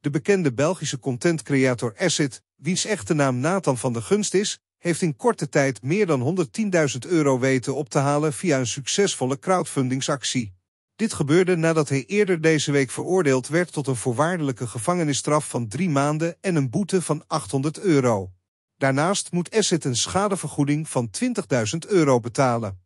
De bekende Belgische contentcreator Asset, wiens echte naam Nathan van der Gunst is, heeft in korte tijd meer dan 110.000 euro weten op te halen via een succesvolle crowdfundingsactie. Dit gebeurde nadat hij eerder deze week veroordeeld werd tot een voorwaardelijke gevangenisstraf van drie maanden en een boete van 800 euro. Daarnaast moet Asset een schadevergoeding van 20.000 euro betalen.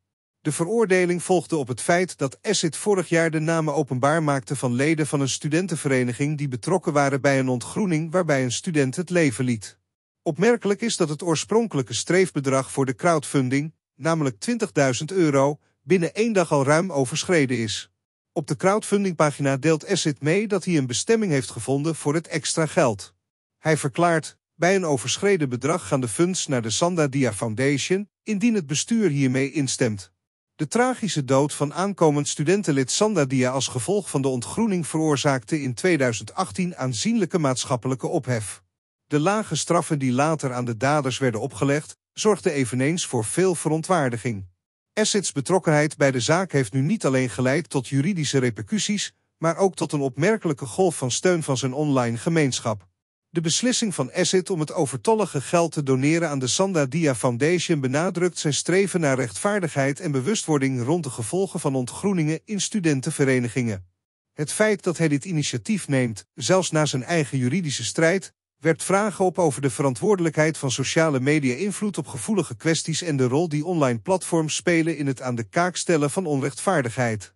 De veroordeling volgde op het feit dat Asset vorig jaar de namen openbaar maakte van leden van een studentenvereniging die betrokken waren bij een ontgroening waarbij een student het leven liet. Opmerkelijk is dat het oorspronkelijke streefbedrag voor de crowdfunding, namelijk 20.000 euro, binnen één dag al ruim overschreden is. Op de crowdfundingpagina deelt Asset mee dat hij een bestemming heeft gevonden voor het extra geld. Hij verklaart, bij een overschreden bedrag gaan de funds naar de Dia Foundation, indien het bestuur hiermee instemt. De tragische dood van aankomend studentenlid Sandadia als gevolg van de ontgroening veroorzaakte in 2018 aanzienlijke maatschappelijke ophef. De lage straffen die later aan de daders werden opgelegd, zorgden eveneens voor veel verontwaardiging. Assets betrokkenheid bij de zaak heeft nu niet alleen geleid tot juridische repercussies, maar ook tot een opmerkelijke golf van steun van zijn online gemeenschap. De beslissing van Asset om het overtollige geld te doneren aan de Sanda Dia Foundation benadrukt zijn streven naar rechtvaardigheid en bewustwording rond de gevolgen van ontgroeningen in studentenverenigingen. Het feit dat hij dit initiatief neemt, zelfs na zijn eigen juridische strijd, werpt vragen op over de verantwoordelijkheid van sociale media invloed op gevoelige kwesties en de rol die online platforms spelen in het aan de kaak stellen van onrechtvaardigheid.